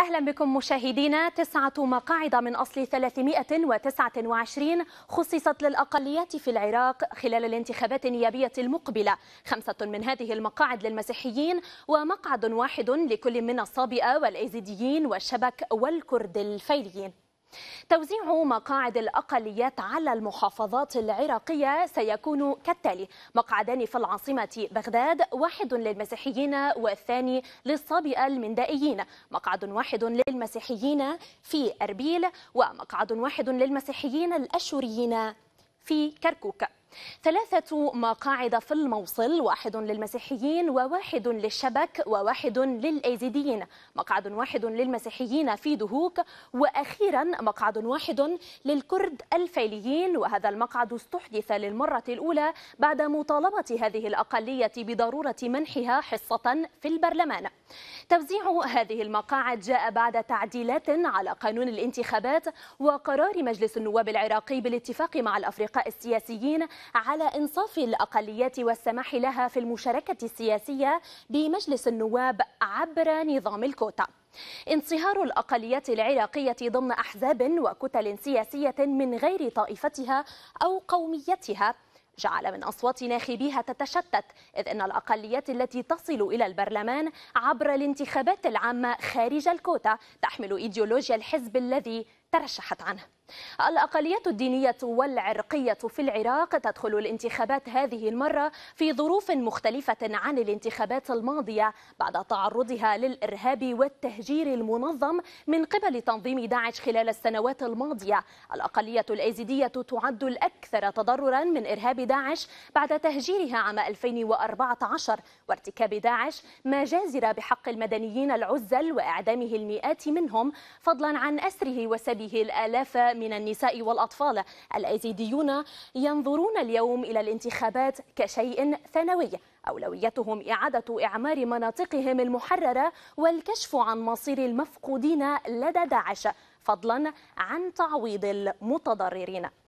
أهلا بكم مشاهدينا تسعة مقاعد من أصل 329 خصصت للأقليات في العراق خلال الانتخابات النيابية المقبلة خمسة من هذه المقاعد للمسيحيين ومقعد واحد لكل من الصابئة والأيزيديين والشبك والكرد الفيليين توزيع مقاعد الأقليات على المحافظات العراقية سيكون كالتالي مقعدان في العاصمة بغداد واحد للمسيحيين والثاني للصابئة المندائيين مقعد واحد للمسيحيين في أربيل ومقعد واحد للمسيحيين الأشوريين في كركوك ثلاثة مقاعد في الموصل واحد للمسيحيين وواحد للشبك وواحد للأيزيديين مقعد واحد للمسيحيين في دهوك وأخيرا مقعد واحد للكرد الفيليين وهذا المقعد استحدث للمرة الأولى بعد مطالبة هذه الأقلية بضرورة منحها حصة في البرلمان توزيع هذه المقاعد جاء بعد تعديلات على قانون الانتخابات وقرار مجلس النواب العراقي بالاتفاق مع الأفرقاء السياسيين على إنصاف الأقليات والسماح لها في المشاركة السياسية بمجلس النواب عبر نظام الكوتا انصهار الأقليات العراقية ضمن أحزاب وكتل سياسية من غير طائفتها أو قوميتها جعل من أصوات ناخبيها تتشتت إذ أن الأقليات التي تصل إلى البرلمان عبر الانتخابات العامة خارج الكوتا تحمل إيديولوجيا الحزب الذي ترشحت عنه الأقليات الدينية والعرقية في العراق تدخل الانتخابات هذه المرة في ظروف مختلفة عن الانتخابات الماضية بعد تعرضها للإرهاب والتهجير المنظم من قبل تنظيم داعش خلال السنوات الماضية الأقلية الأيزيدية تعد الأكثر تضررا من إرهاب داعش بعد تهجيرها عام 2014 وارتكاب داعش مجازر بحق المدنيين العزل وإعدامه المئات منهم فضلا عن أسره وسبيل هذه الآلاف من النساء والأطفال الأيزيديون ينظرون اليوم إلى الانتخابات كشيء ثانوي أولويتهم إعادة إعمار مناطقهم المحررة والكشف عن مصير المفقودين لدى داعش فضلا عن تعويض المتضررين